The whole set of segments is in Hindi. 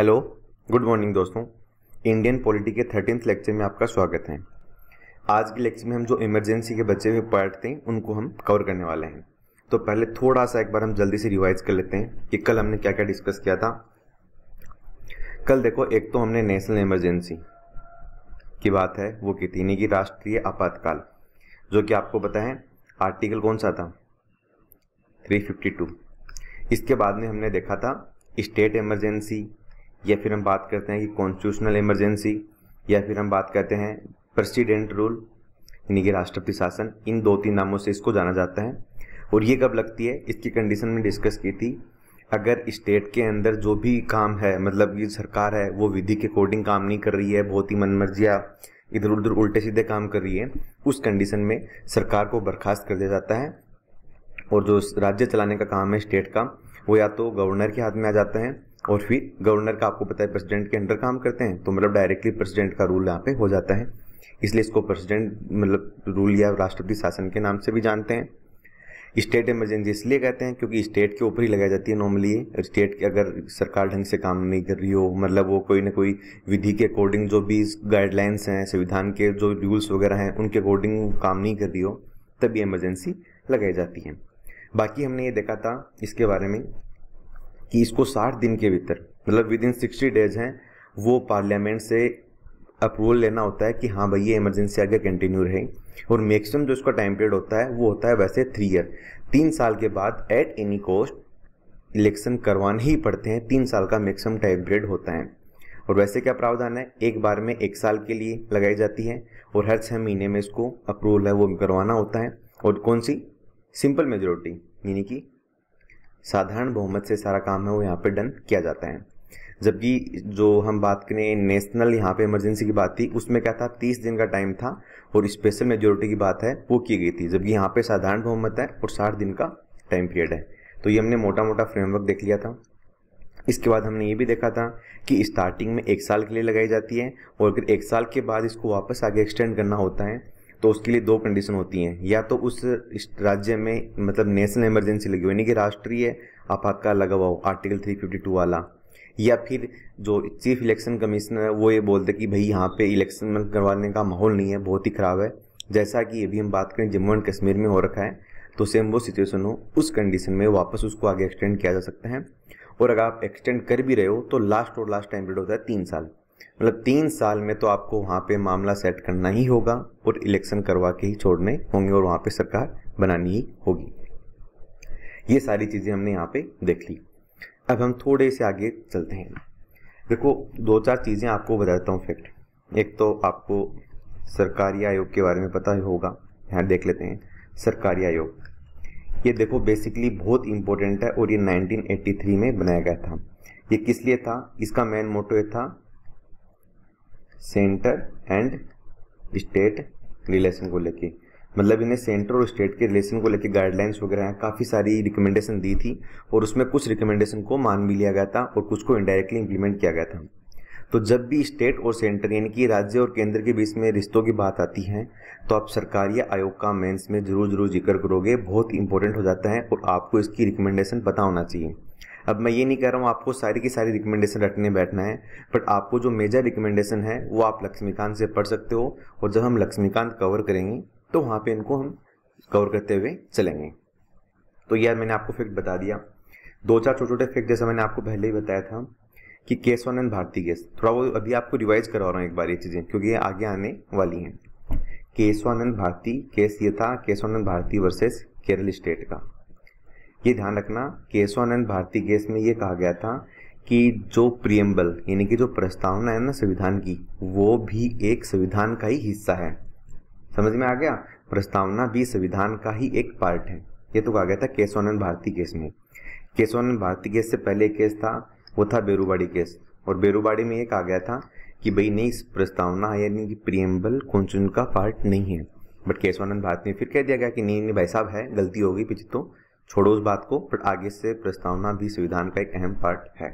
हेलो गुड मॉर्निंग दोस्तों इंडियन पॉलिटी के थर्टीन लेक्चर में आपका स्वागत है आज के लेक्चर में हम जो इमरजेंसी के बचे हुए पार्ट थे उनको हम कवर करने वाले हैं तो पहले थोड़ा सा एक बार हम जल्दी से रिवाइज कर लेते हैं कि कल हमने क्या क्या डिस्कस किया था कल देखो एक तो हमने नेशनल इमरजेंसी की बात है वो की थी कि राष्ट्रीय आपातकाल जो कि आपको पता है आर्टिकल कौन सा था 352 इसके बाद में हमने देखा था स्टेट इमरजेंसी या फिर हम बात करते हैं कि कॉन्स्टिट्यूशनल इमरजेंसी या फिर हम बात करते हैं प्रेसिडेंट रूल यानी कि राष्ट्रपति शासन इन दो तीन नामों से इसको जाना जाता है और ये कब लगती है इसकी कंडीशन में डिस्कस की थी अगर स्टेट के अंदर जो भी काम है मतलब ये सरकार है वो विधि के अकॉर्डिंग काम नहीं कर रही है बहुत ही मनमर्जिया इधर उधर उल्टे सीधे काम कर रही है उस कंडीशन में सरकार को बर्खास्त कर दिया जाता है और जो राज्य चलाने का काम है स्टेट का वो या तो गवर्नर के हाथ में आ जाता है और फिर गवर्नर का आपको पता है प्रेसिडेंट के अंडर काम करते हैं तो मतलब डायरेक्टली प्रेसिडेंट का रूल यहाँ पे हो जाता है इसलिए इसको प्रेसिडेंट मतलब रूल या राष्ट्रपति शासन के नाम से भी जानते हैं स्टेट इमरजेंसी इसलिए कहते हैं क्योंकि स्टेट के ऊपर ही लगाई जाती है नॉर्मली स्टेट की अगर सरकार ढंग से काम नहीं कर रही हो मतलब वो कोई ना कोई विधि के अकॉर्डिंग जो भी गाइडलाइंस हैं संविधान के जो रूल्स वगैरह हैं उनके अकॉर्डिंग काम नहीं कर रही हो तभी इमरजेंसी लगाई जाती है बाकी हमने ये देखा था इसके बारे में कि इसको साठ दिन के भीतर मतलब विद इन सिक्सटी डेज हैं वो पार्लियामेंट से अप्रूवल लेना होता है कि हाँ भाई ये इमरजेंसी आगे कंटिन्यू रहे और मैक्सिमम जो इसका टाइम पीरियड होता है वो होता है वैसे थ्री ईयर तीन साल के बाद एट एनी कॉस्ट इलेक्शन करवाने ही पड़ते हैं तीन साल का मैक्सिमम टाइम पीरियड होता है और वैसे क्या प्रावधान है एक बार में एक साल के लिए लगाई जाती है और हर छः महीने में इसको अप्रूवल है वो करवाना होता है और कौन सी सिंपल मेजोरिटी यानी कि साधारण बहुमत से सारा काम है वो यहाँ पे डन किया जाता है जबकि जो हम बात करें नेशनल यहाँ पे इमरजेंसी की बात थी उसमें क्या था तीस दिन का टाइम था और स्पेशल मेजोरिटी की बात है वो की गई थी जबकि यहाँ पे साधारण बहुमत है और साठ दिन का टाइम पीरियड है तो ये हमने मोटा मोटा फ्रेमवर्क देख लिया था इसके बाद हमने ये भी देखा था कि स्टार्टिंग में एक साल के लिए लगाई जाती है और फिर एक साल के बाद इसको वापस आगे एक्सटेंड करना होता है तो उसके लिए दो कंडीशन होती हैं या तो उस राज्य में मतलब नेशनल इमरजेंसी लगी हुई यानी कि राष्ट्रीय आपातकाल लगा हुआ हो आर्टिकल 352 वाला या फिर जो चीफ इलेक्शन कमिश्नर है वो ये बोलते कि भाई यहाँ पे इलेक्शन करवाने का माहौल नहीं है बहुत ही ख़राब है जैसा कि अभी हम बात करें जम्मू एंड कश्मीर में हो रखा है तो सेम वो सिचुएशन हो उस कंडीशन में वापस उसको आगे एक्सटेंड किया जा सकता है और अगर आप एक्सटेंड कर भी रहे हो तो लास्ट और लास्ट टाइम पीरियड होता है तीन साल मतलब तीन साल में तो आपको वहाँ पे मामला सेट करना ही होगा और इलेक्शन करवा के ही छोड़ने होंगे और वहाँ पे सरकार बनानी ही होगी ये सारी चीज़ें हमने यहाँ पे देख ली अब हम थोड़े से आगे चलते हैं देखो दो चार चीज़ें आपको बताता हूँ फैक्ट एक तो आपको सरकारी आयोग के बारे में पता ही होगा यहाँ देख लेते हैं सरकारी आयोग ये देखो बेसिकली बहुत इंपॉर्टेंट है और ये 1983 में बनाया गया था ये किस लिए था इसका मेन मोटो ये था सेंटर एंड स्टेट रिलेशन को लेके मतलब इन्हें सेंटर और स्टेट के रिलेशन को लेके गाइडलाइंस वगैरह काफ़ी सारी रिकमेंडेशन दी थी और उसमें कुछ रिकमेंडेशन को मान भी लिया गया था और कुछ को इनडायरेक्टली इम्प्लीमेंट किया गया था तो जब भी स्टेट और सेंटर यानी कि राज्य और केंद्र के बीच में रिश्तों की बात आती है तो आप सरकारी आयोग का मेंस में जरूर जरूर जिक्र करोगे बहुत इंपॉर्टेंट हो जाता है और आपको इसकी रिकमेंडेशन पता होना चाहिए अब मैं ये नहीं कह रहा हूँ आपको सारी की सारी रिकमेंडेशन रटने बैठना है बट आपको जो मेजर रिकमेंडेशन है वो आप लक्ष्मीकांत से पढ़ सकते हो और जब हम लक्ष्मीकांत कवर करेंगे तो वहाँ पर इनको हम कवर करते हुए चलेंगे तो यार मैंने आपको फैक्ट बता दिया दो चार छोटे छोटे फैक्ट जैसा मैंने आपको पहले ही बताया था कि केशवानंद भारती केस थोड़ा वो अभी आपको रिवाइज करा रहा हूँ एक बार ये चीज़ें क्योंकि ये आगे आने वाली हैं केशवानंद भारती केस ये था केशवानंद भारती वर्सेस केरल स्टेट का ये ध्यान रखना केशवानंद भारती केस में ये कहा गया था कि जो प्रियम्बल यानी कि जो प्रस्तावना है ना संविधान की वो भी एक संविधान का ही हिस्सा है समझ में आ गया प्रस्तावना भी संविधान का ही एक पार्ट है ये तो कहा गया था केशवानंद भारती केस में केशवानंद भारती केस से पहले केस था वो था बेरूबाड़ी केस और बेरूबाड़ी में ये कहा गया था कि भाई नहीं प्रस्तावना यानी कि प्रियम्बल कौन का पार्ट नहीं है बट केशवानंद भारती ने फिर कह दिया गया कि नहीं नहीं भाई साहब है गलती होगी पिछले तो छोड़ो उस बात को पर आगे से प्रस्तावना भी संविधान का एक अहम पार्ट है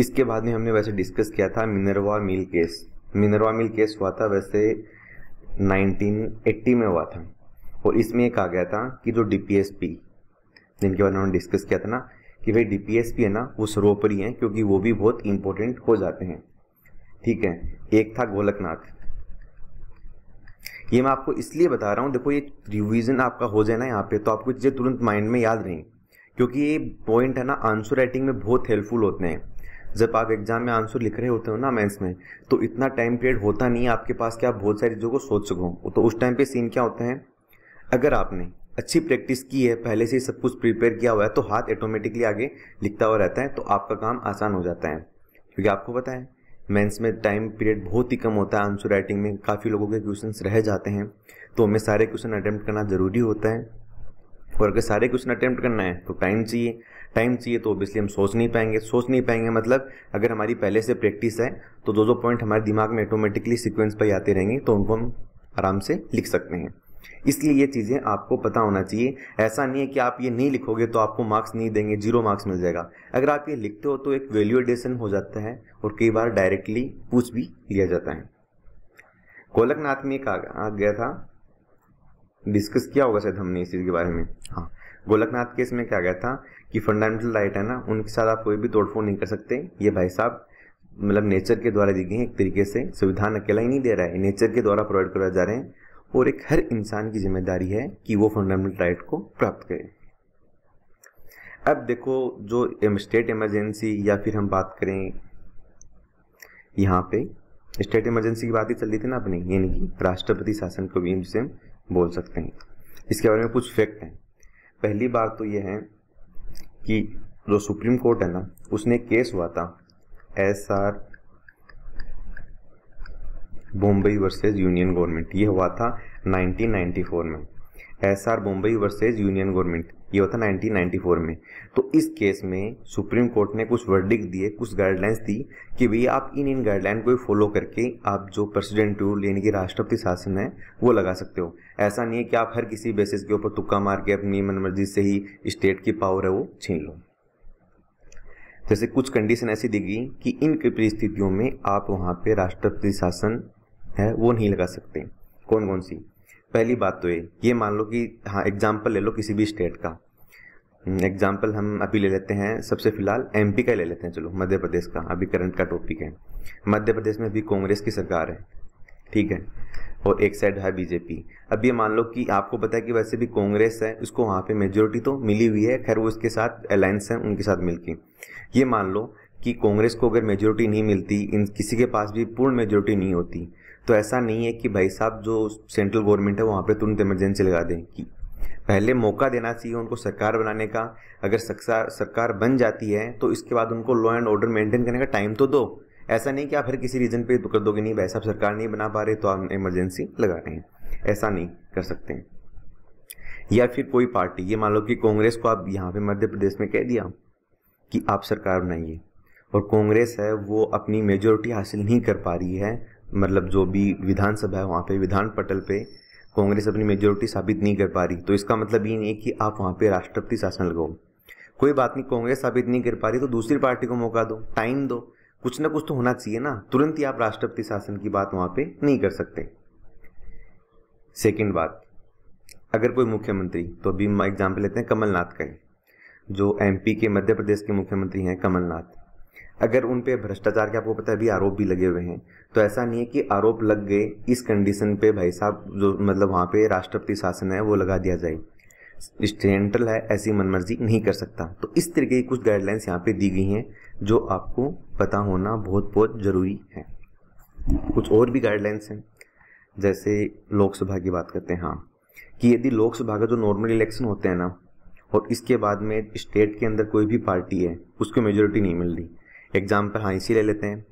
इसके बाद में हमने वैसे डिस्कस किया था Minerva mill case Minerva mill case हुआ था वैसे 1980 में हुआ था और इसमें एक आ गया था कि जो डीपीएसपी जिनके बारे में डिस्कस किया था ना कि भाई डीपीएसपी है ना वो सरोपरी है क्योंकि वो भी बहुत इंपॉर्टेंट हो जाते हैं ठीक है एक था गोलकनाथ ये मैं आपको इसलिए बता रहा हूँ देखो ये रिविज़न आपका हो जाए ना यहाँ पे तो आपको चीज़ें तुरंत माइंड में याद रहें क्योंकि ये पॉइंट है ना आंसर राइटिंग में बहुत हेल्पफुल होते हैं जब आप एग्जाम में आंसर लिख रहे होते हो ना मेंस में तो इतना टाइम पीरियड होता नहीं है आपके पास कि आप बहुत सारी चीज़ों को सोच सको तो उस टाइम पे सीन क्या होते हैं अगर आपने अच्छी प्रैक्टिस की है पहले से ही सब कुछ प्रिपेयर किया हुआ है तो हाथ ऑटोमेटिकली आगे लिखता हुआ रहता है तो आपका काम आसान हो जाता है क्योंकि आपको पता है मेंस में टाइम पीरियड बहुत ही कम होता है आंसर राइटिंग में काफ़ी लोगों के क्वेश्चन रह जाते हैं तो हमें सारे क्वेश्चन अटैम्प्ट करना ज़रूरी होता है और अगर सारे क्वेश्चन अटैम्प्ट करना है तो टाइम चाहिए टाइम चाहिए तो ओबियसली हम सोच नहीं पाएंगे सोच नहीं पाएंगे मतलब अगर हमारी पहले से प्रैक्टिस है तो दो दो पॉइंट हमारे दिमाग में ऑटोमेटिकली सिक्वेंस पर आते रहेंगे तो उनको हम आराम से लिख सकते हैं इसलिए ये चीज़ें आपको पता होना चाहिए ऐसा नहीं है कि आप ये नहीं लिखोगे तो आपको मार्क्स नहीं देंगे जीरो मार्क्स मिल जाएगा अगर आप ये लिखते हो तो एक वैल्यू एडिशन हो जाता है और कई बार डायरेक्टली पूछ भी लिया जाता है गोलकनाथ में एक आ गया था डिस्कस किया होगा शायद हमने इस चीज़ के बारे में हाँ गोलकनाथ केस में क्या गया था कि फंडामेंटल राइट है ना उनके साथ आप कोई भी तोड़फोड़ नहीं कर सकते ये भाई साहब मतलब नेचर के द्वारा दी गई एक तरीके से संविधान अकेला ही नहीं दे रहा है नेचर के द्वारा प्रोवाइड करवाए जा रहे हैं और एक हर इंसान की जिम्मेदारी है कि वो फंडामेंटल राइट को प्राप्त करे अब देखो जो स्टेट इमरजेंसी या फिर हम बात करें यहाँ पे स्टेट इमरजेंसी की बात ही चल रही थी ना अपनी यानी कि राष्ट्रपति शासन को भी जिसे बोल सकते हैं इसके बारे में कुछ फैक्ट हैं पहली बार तो यह है कि जो सुप्रीम कोर्ट है ना उसने केस हुआ था S R Bommai versus union government ये हुआ था 1994 में S R Bommai versus union government ये हुआ था 1994 में तो इस केस में सुप्रीम कोर्ट ने कुछ वर्डिक दिए कुछ गाइडलाइंस दी कि भाई आप इन इन गाइडलाइन को फॉलो करके आप जो प्रेसिडेंट रूल यानी कि राष्ट्रपति शासन है वो लगा सकते हो ऐसा नहीं है कि आप हर किसी बेसिस के ऊपर तुक्का मार के अपनी मन मर्जी से ही स्टेट की पावर है वो छीन लो जैसे कुछ कंडीशन ऐसी दी गई कि इन परिस्थितियों में आप वहाँ पे राष्ट्रपति शासन है वो नहीं लगा सकते कौन कौन सी पहली बात तो ये ये मान लो कि हाँ एग्जाम्पल ले लो किसी भी स्टेट का एग्जाम्पल हम्म, हम अभी ले लेते हैं सबसे फिलहाल एम का ले लेते हैं चलो मध्य प्रदेश का अभी करंट का टॉपिक है मध्य प्रदेश में अभी कांग्रेस की सरकार है ठीक है और एक साइड है बीजेपी अब ये मान लो कि आपको पता है कि वैसे भी कांग्रेस है उसको वहाँ पे मेजोरिटी तो मिली हुई है खैर वो इसके साथ अलायंस है उनके साथ मिलके ये मान लो कि कांग्रेस को अगर मेजोरिटी नहीं मिलती इन किसी के पास भी पूर्ण मेजोरिटी नहीं होती तो ऐसा नहीं है कि भाई साहब जो सेंट्रल गवर्नमेंट है वहाँ पर तुरंत इमरजेंसी लगा दें कि पहले मौका देना चाहिए उनको सरकार बनाने का अगर सरकार बन जाती है तो इसके बाद उनको लॉ एंड ऑर्डर मेंटेन करने का टाइम तो दो ऐसा नहीं कि आप हर किसी रीज़न पे कर दोगे नहीं भाई साहब सरकार नहीं बना पा रहे तो आप इमरजेंसी लगा रहे हैं ऐसा नहीं कर सकते हैं या फिर कोई पार्टी ये मान लो कि कांग्रेस को आप यहाँ पे मध्य प्रदेश में कह दिया कि आप सरकार बनाइए और कांग्रेस है वो अपनी मेजोरिटी हासिल नहीं कर पा रही है मतलब जो भी विधानसभा है वहाँ पे विधान पटल पे कांग्रेस अपनी मेजोरिटी साबित नहीं कर पा रही तो इसका मतलब ये नहीं कि आप वहाँ पे राष्ट्रपति शासन लगाओ कोई बात नहीं कांग्रेस साबित नहीं कर पा रही तो दूसरी पार्टी को मौका दो टाइम दो कुछ ना कुछ तो होना चाहिए ना तुरंत ही आप राष्ट्रपति शासन की बात वहाँ पे नहीं कर सकते सेकेंड बात अगर कोई मुख्यमंत्री तो अभी एग्जाम्पल लेते हैं कमलनाथ का ही जो एमपी के मध्य प्रदेश के मुख्यमंत्री हैं कमलनाथ अगर उन पे भ्रष्टाचार के आपको पता है अभी आरोप भी लगे हुए हैं तो ऐसा नहीं है कि आरोप लग गए इस कंडीशन पे भाई साहब जो मतलब वहाँ पे राष्ट्रपति शासन है वो लगा दिया जाए स्टेंट्रल है ऐसी मनमर्जी नहीं कर सकता तो इस तरीके की कुछ गाइडलाइंस यहाँ पे दी गई हैं जो आपको पता होना बहुत बहुत ज़रूरी है कुछ और भी गाइडलाइंस हैं जैसे लोकसभा की बात करते हैं हाँ कि यदि लोकसभा का जो नॉर्मल इलेक्शन होते हैं ना और इसके बाद में स्टेट के अंदर कोई भी पार्टी है उसको मेजोरिटी नहीं मिल रही एग्जाम्पल हाँ इसी ले लेते हैं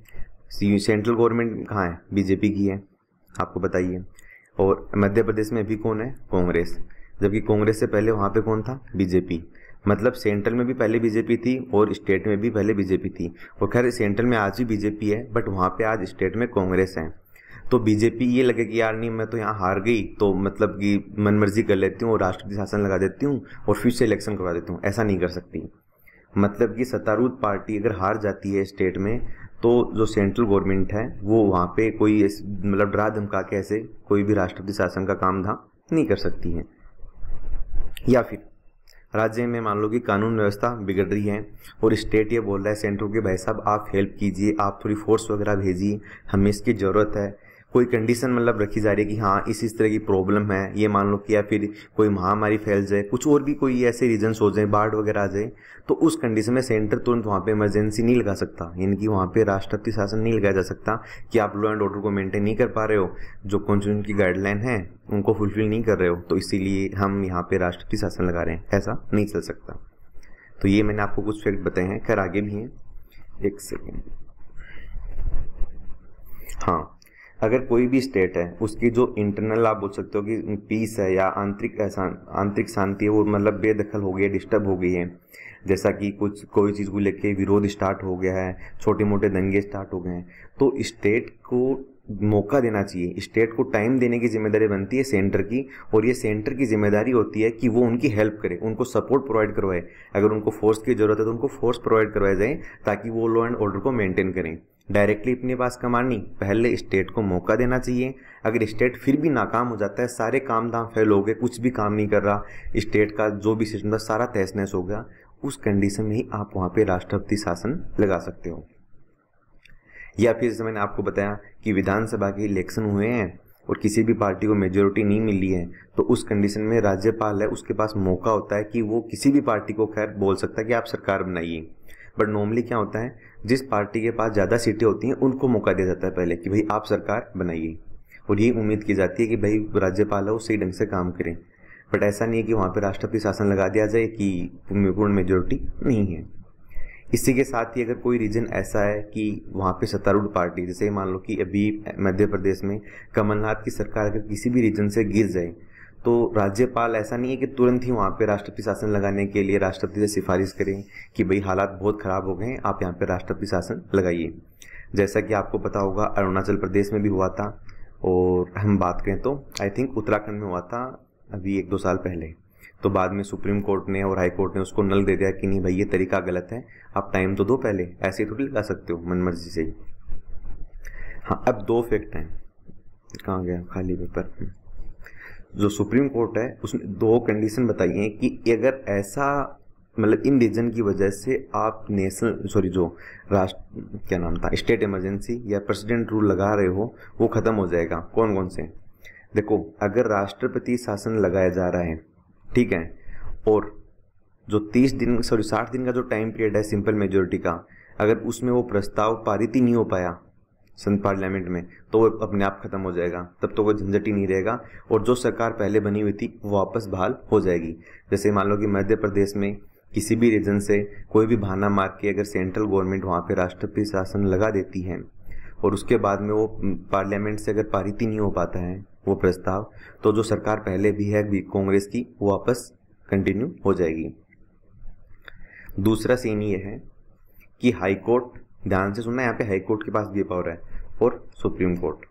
सेंट्रल गवर्नमेंट कहाँ है बीजेपी की है आपको बताइए और मध्य प्रदेश में भी कौन है कांग्रेस जबकि कांग्रेस से पहले वहाँ पे कौन था बीजेपी मतलब सेंट्रल में भी पहले बीजेपी थी और स्टेट में भी पहले बीजेपी थी और खैर सेंट्रल में आज भी बीजेपी है बट वहाँ पे आज स्टेट में कांग्रेस है तो बीजेपी ये लगे कि यार नहीं मैं तो यहाँ हार गई तो मतलब कि मनमर्जी कर लेती हूँ और राष्ट्रपति शासन लगा देती हूँ और फिर से इलेक्शन करवा देती हूँ ऐसा नहीं कर सकती मतलब कि सत्तारूढ़ पार्टी अगर हार जाती है स्टेट में तो जो सेंट्रल गवर्नमेंट है वो वहाँ पे कोई मतलब डरा धमका के ऐसे कोई भी राष्ट्रपति शासन का काम धाम नहीं कर सकती है या फिर राज्य में मान लो कि कानून व्यवस्था बिगड़ रही है और स्टेट ये बोल रहा है सेंट्रल के भाई साहब आप हेल्प कीजिए आप थोड़ी फोर्स वगैरह भेजिए हमें इसकी ज़रूरत है कोई कंडीशन मतलब रखी जा रही है कि हाँ इस इस तरह की प्रॉब्लम है ये मान लो कि या फिर कोई महामारी फैल जाए कुछ और भी कोई ऐसे रीजन्स हो जाए बाढ़ वगैरह आ जाए तो उस कंडीशन में सेंटर तुरंत वहाँ पे इमरजेंसी नहीं लगा सकता यानी कि वहाँ पे राष्ट्रपति शासन नहीं लगाया जा सकता कि आप लॉ एंड ऑर्डर को मेंटेन नहीं कर पा रहे हो जो कॉन्स्टिट्यून की गाइडलाइन है उनको फुलफिल नहीं कर रहे हो तो इसीलिए हम यहाँ पे राष्ट्रपति शासन लगा रहे हैं ऐसा नहीं चल सकता तो ये मैंने आपको कुछ फैक्ट बताए हैं खैर आगे भी हैं एक सेकेंड हाँ अगर कोई भी स्टेट है उसकी जो इंटरनल आप बोल सकते हो कि पीस है या आंतरिक आंतरिक शांति है वो मतलब बेदखल हो गई है डिस्टर्ब हो गई है जैसा कि कुछ कोई चीज़ को लेके विरोध स्टार्ट हो गया है छोटे मोटे दंगे स्टार्ट हो गए हैं तो स्टेट को मौका देना चाहिए स्टेट को टाइम देने की जिम्मेदारी बनती है सेंटर की और ये सेंटर की जिम्मेदारी होती है कि वो उनकी हेल्प करे उनको सपोर्ट प्रोवाइड करवाए अगर उनको फोर्स की ज़रूरत है तो उनको फोर्स प्रोवाइड करवाया जाए ताकि वो लॉ एंड ऑर्डर को मेंटेन करें डायरेक्टली अपने पास कमांड नहीं पहले स्टेट को मौका देना चाहिए अगर स्टेट फिर भी नाकाम हो जाता है सारे काम धाम फेल हो गए कुछ भी काम नहीं कर रहा स्टेट का जो भी सिस्टम था सारा तहस नहस हो गया उस कंडीशन में ही आप वहाँ पे राष्ट्रपति शासन लगा सकते हो या फिर जैसे मैंने आपको बताया कि विधानसभा के इलेक्शन हुए हैं और किसी भी पार्टी को मेजोरिटी नहीं मिली है तो उस कंडीशन में राज्यपाल है उसके पास मौका होता है कि वो किसी भी पार्टी को खैर बोल सकता है कि आप सरकार बनाइए बट नॉर्मली क्या होता है जिस पार्टी के पास ज़्यादा सीटें होती हैं उनको मौका दिया जाता है पहले कि भाई आप सरकार बनाइए और ये उम्मीद की जाती है कि भाई राज्यपाल है वो सही ढंग से काम करें बट ऐसा नहीं है कि वहाँ पर राष्ट्रपति शासन लगा दिया जाए कि पूर्ण मेजोरिटी नहीं है इसी के साथ ही अगर कोई रीजन ऐसा है कि वहाँ पे सत्तारूढ़ पार्टी जैसे मान लो कि अभी मध्य प्रदेश में कमलनाथ की सरकार अगर किसी भी रीजन से गिर जाए तो राज्यपाल ऐसा नहीं है कि तुरंत ही वहाँ पे राष्ट्रपति शासन लगाने के लिए राष्ट्रपति से सिफारिश करें कि भाई हालात बहुत ख़राब हो गए हैं आप यहाँ पे राष्ट्रपति शासन लगाइए जैसा कि आपको पता होगा अरुणाचल प्रदेश में भी हुआ था और हम बात करें तो आई थिंक उत्तराखंड में हुआ था अभी एक दो साल पहले तो बाद में सुप्रीम कोर्ट ने और हाई कोर्ट ने उसको नल दे दिया कि नहीं भाई ये तरीका गलत है आप टाइम तो दो पहले ऐसे ही थोड़ी लगा सकते हो मन मर्जी से ही हाँ अब दो फैक्ट हैं कहाँ गया खाली पेपर जो सुप्रीम कोर्ट है उसमें दो कंडीशन बताई हैं कि अगर ऐसा मतलब इन रीजन की वजह से आप नेशनल सॉरी जो राष्ट्र क्या नाम था स्टेट इमरजेंसी या प्रेसिडेंट रूल लगा रहे हो वो ख़त्म हो जाएगा कौन कौन से देखो अगर राष्ट्रपति शासन लगाया जा रहा है ठीक है और जो तीस दिन सॉरी साठ दिन का जो टाइम पीरियड है सिंपल मेजोरिटी का अगर उसमें वो प्रस्ताव पारित ही नहीं हो पाया संत पार्लियामेंट में तो वो अपने आप खत्म हो जाएगा तब तो वो झंझट ही नहीं रहेगा और जो सरकार पहले बनी हुई थी वो वापस बहाल हो जाएगी जैसे मान लो कि मध्य प्रदेश में किसी भी रीजन से कोई भी बहाना मार के अगर सेंट्रल गवर्नमेंट वहाँ पे राष्ट्रपति शासन लगा देती है और उसके बाद में वो पार्लियामेंट से अगर पारित ही नहीं हो पाता है वो प्रस्ताव तो जो सरकार पहले भी है कांग्रेस की वो वापस कंटिन्यू हो जाएगी दूसरा सीन ये है कि हाईकोर्ट ध्यान से सुनना यहाँ पे हाई कोर्ट के पास भी पावर है और सुप्रीम कोर्ट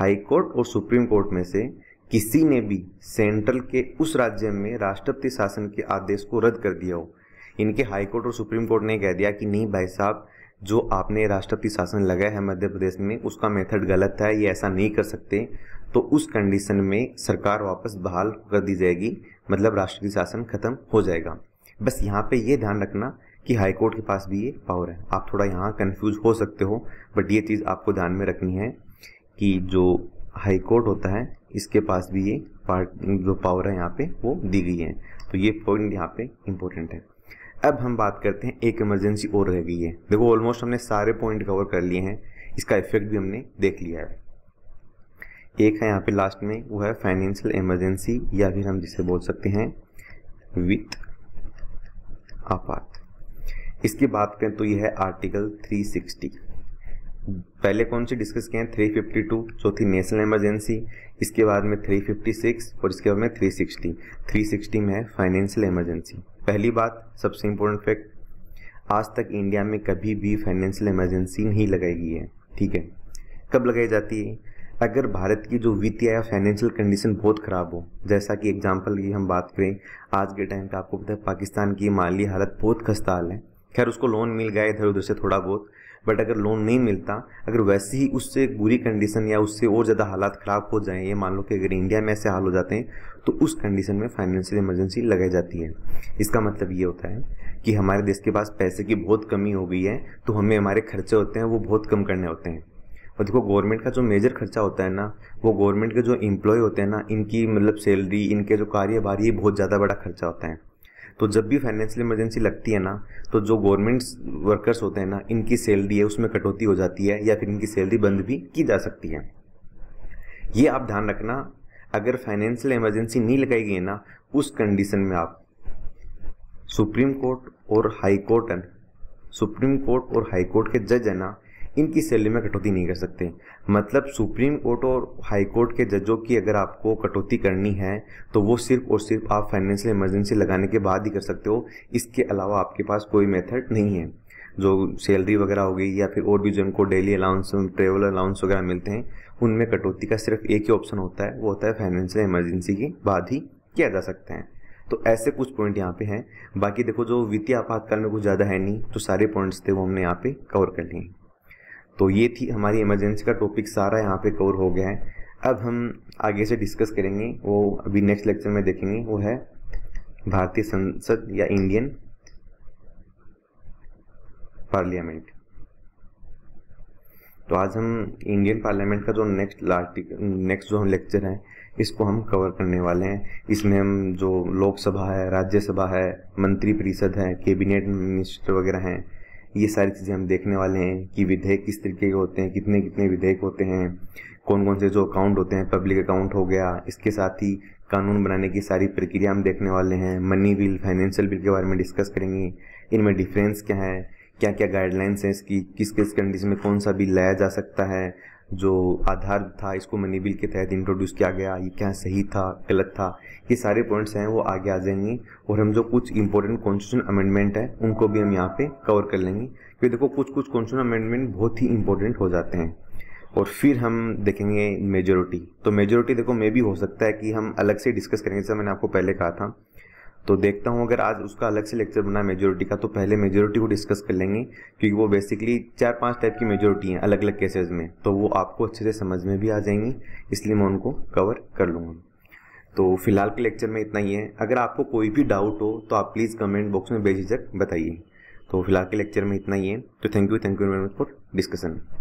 हाई कोर्ट और सुप्रीम कोर्ट में से किसी ने भी सेंट्रल के उस राज्य में राष्ट्रपति शासन के आदेश को रद्द कर दिया हो इनके हाई कोर्ट और सुप्रीम कोर्ट ने कह दिया कि नहीं भाई साहब जो आपने राष्ट्रपति शासन लगाया है मध्य प्रदेश में उसका मेथड गलत है ये ऐसा नहीं कर सकते तो उस कंडीशन में सरकार वापस बहाल कर दी जाएगी मतलब राष्ट्रपति शासन खत्म हो जाएगा बस यहाँ पे ये ध्यान रखना कि हाई कोर्ट के पास भी ये पावर है आप थोड़ा यहाँ कंफ्यूज हो सकते हो बट ये चीज़ आपको ध्यान में रखनी है कि जो हाई कोर्ट होता है इसके पास भी ये पार्ट जो पावर है यहाँ पे वो दी गई है तो ये पॉइंट यहाँ पे इम्पोर्टेंट है अब हम बात करते हैं एक इमरजेंसी और रह गई है देखो ऑलमोस्ट हमने सारे पॉइंट कवर कर लिए हैं इसका इफेक्ट भी हमने देख लिया है एक है यहाँ पे लास्ट में वो है फाइनेंशियल इमरजेंसी या फिर हम जिसे बोल सकते हैं विथ आपात इसकी बात करें तो यह है आर्टिकल 360 पहले कौन से डिस्कस किए हैं 352 जो थी नेशनल इमरजेंसी इसके बाद में 356 और इसके बाद में 360 360 में है फाइनेंशियल इमरजेंसी पहली बात सबसे इम्पोर्टेंट फैक्ट आज तक इंडिया में कभी भी फाइनेंशियल इमरजेंसी नहीं लगाई गई है ठीक है कब लगाई जाती है अगर भारत की जो वित्तीय या फाइनेंशियल कंडीशन बहुत ख़राब हो जैसा कि एग्जाम्पल की हम बात करें आज के टाइम पे आपको पता है पाकिस्तान की माली हालत बहुत खस्ताल है खैर उसको लोन मिल गया इधर उधर से थोड़ा बहुत बट अगर लोन नहीं मिलता अगर वैसे ही उससे बुरी कंडीशन या उससे और ज़्यादा हालात ख़राब हो जाएं ये मान लो कि अगर इंडिया में ऐसे हाल हो जाते हैं तो उस कंडीशन में फाइनेंशियल इमरजेंसी लगाई जाती है इसका मतलब ये होता है कि हमारे देश के पास पैसे की बहुत कमी हो गई है तो हमें हमारे खर्चे होते हैं वो बहुत कम करने होते हैं और देखो गवर्नमेंट का जो मेजर खर्चा होता है ना वो गवर्नमेंट के जो एम्प्लॉय होते हैं ना इनकी मतलब सैलरी इनके जो कार्यभार ये बहुत ज़्यादा बड़ा खर्चा होता है तो जब भी फाइनेंशियल इमरजेंसी लगती है ना तो जो गवर्नमेंट वर्कर्स होते हैं ना इनकी सैलरी है उसमें कटौती हो जाती है या फिर इनकी सैलरी बंद भी की जा सकती है ये आप ध्यान रखना अगर फाइनेंशियल इमरजेंसी नहीं लगाई गई ना उस कंडीशन में आप सुप्रीम कोर्ट और हाई कोर्ट सुप्रीम कोर्ट और हाई कोर्ट के जज है ना इनकी सैलरी में कटौती नहीं कर सकते मतलब सुप्रीम कोर्ट और हाई कोर्ट के जजों की अगर आपको कटौती करनी है तो वो सिर्फ और सिर्फ आप फाइनेंशियल इमरजेंसी लगाने के बाद ही कर सकते हो इसके अलावा आपके पास कोई मेथड नहीं है जो सैलरी वगैरह हो गई या फिर और भी जो इनको डेली अलाउंस ट्रेवल अलाउंस वगैरह मिलते हैं उनमें कटौती का सिर्फ एक ही ऑप्शन होता है वो होता है फाइनेंशियल इमरजेंसी के बाद ही किया जा सकता है तो ऐसे कुछ पॉइंट यहाँ पे हैं बाकी देखो जो वित्तीय आपातकाल में कुछ ज़्यादा है नहीं तो सारे पॉइंट्स थे वो हमने यहाँ पे कवर कर लिए तो ये थी हमारी इमरजेंसी का टॉपिक सारा यहाँ पे कवर हो गया है अब हम आगे से डिस्कस करेंगे वो अभी नेक्स्ट लेक्चर में देखेंगे वो है भारतीय संसद या इंडियन पार्लियामेंट तो आज हम इंडियन पार्लियामेंट का जो नेक्स्ट नेक्स्ट जो हम लेक्चर है इसको हम कवर करने वाले हैं इसमें हम जो लोकसभा है राज्यसभा है मंत्री परिषद है कैबिनेट मिनिस्टर वगैरह हैं ये सारी चीज़ें हम देखने वाले हैं कि विधेयक किस तरीके के होते हैं कितने कितने विधेयक होते हैं कौन कौन से जो अकाउंट होते हैं पब्लिक अकाउंट हो गया इसके साथ ही कानून बनाने की सारी प्रक्रिया हम देखने वाले हैं मनी बिल फाइनेंशियल बिल के बारे में डिस्कस करेंगे इनमें डिफरेंस क्या है क्या क्या गाइडलाइंस हैं इसकी किस किस कंडीशन में कौन सा बिल लाया जा सकता है जो आधार था इसको मनी बिल के तहत इंट्रोड्यूस किया गया ये क्या सही था गलत था ये सारे पॉइंट्स हैं वो आगे आ जाएंगे और हम जो कुछ इंपॉर्टेंट कॉन्स्टिट्यूशन अमेंडमेंट है उनको भी हम यहाँ पे कवर कर लेंगे क्योंकि देखो कुछ कुछ कॉन्स्टिट्यूशन अमेंडमेंट बहुत ही इंपॉर्टेंट हो जाते हैं और फिर हम देखेंगे मेजोरिटी तो मेजोरिटी देखो मे भी हो सकता है कि हम अलग से डिस्कस करेंगे जैसे मैंने आपको पहले कहा था तो देखता हूँ अगर आज उसका अलग से लेक्चर बना मेजोरिटी का तो पहले मेजोरिटी को डिस्कस कर लेंगे क्योंकि वो बेसिकली चार पांच टाइप की मेजोरिटी हैं अलग अलग केसेस में तो वो आपको अच्छे से समझ में भी आ जाएंगी इसलिए मैं उनको कवर कर लूँगा तो फिलहाल के लेक्चर में इतना ही है अगर आपको कोई भी डाउट हो तो आप प्लीज़ कमेंट बॉक्स में बेझिझक बताइए तो फिलहाल के लेक्चर में इतना ही है तो thank you thank you very much for discussion